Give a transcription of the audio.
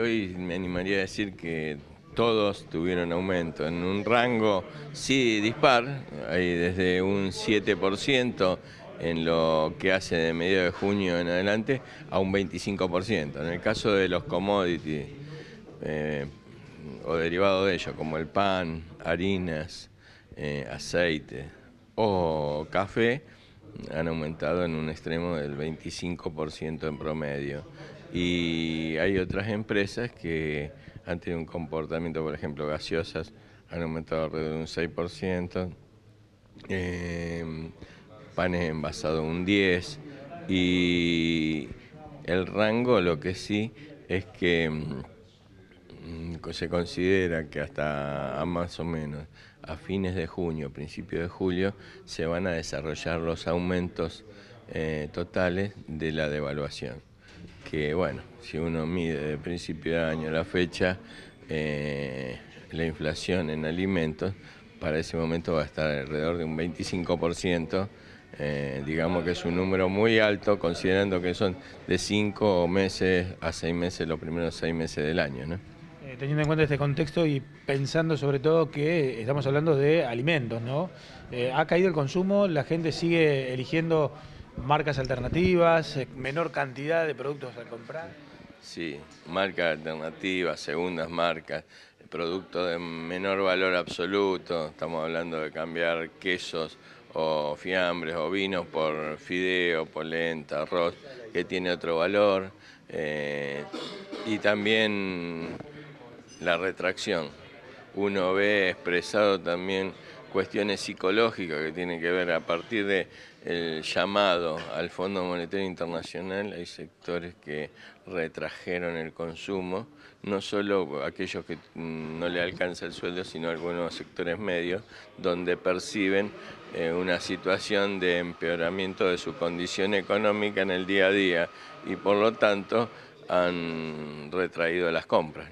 Hoy me animaría a decir que todos tuvieron aumento en un rango, sí, dispar, hay desde un 7% en lo que hace de mediados de junio en adelante a un 25%. En el caso de los commodities eh, o derivados de ellos, como el pan, harinas, eh, aceite o café, han aumentado en un extremo del 25% en promedio. Y hay otras empresas que han tenido un comportamiento, por ejemplo, gaseosas, han aumentado alrededor de un 6%, em, panes envasados un 10%, y el rango lo que sí es que mm, se considera que hasta más o menos a fines de junio, principio de julio, se van a desarrollar los aumentos eh, totales de la devaluación. Que bueno, si uno mide de principio de año la fecha, eh, la inflación en alimentos para ese momento va a estar alrededor de un 25%. Eh, digamos que es un número muy alto, considerando que son de cinco meses a seis meses, los primeros seis meses del año. ¿no? teniendo en cuenta este contexto y pensando sobre todo que estamos hablando de alimentos, ¿no? Eh, ha caído el consumo, la gente sigue eligiendo marcas alternativas, eh, menor cantidad de productos al comprar. Sí, marcas alternativas, segundas marcas, productos de menor valor absoluto, estamos hablando de cambiar quesos o fiambres o vinos por fideo, polenta, arroz, que tiene otro valor. Eh, y también la retracción. Uno ve expresado también cuestiones psicológicas que tienen que ver a partir de el llamado al Fondo Monetario Internacional hay sectores que retrajeron el consumo, no solo aquellos que mm, no le alcanza el sueldo, sino algunos sectores medios donde perciben eh, una situación de empeoramiento de su condición económica en el día a día y por lo tanto han retraído las compras,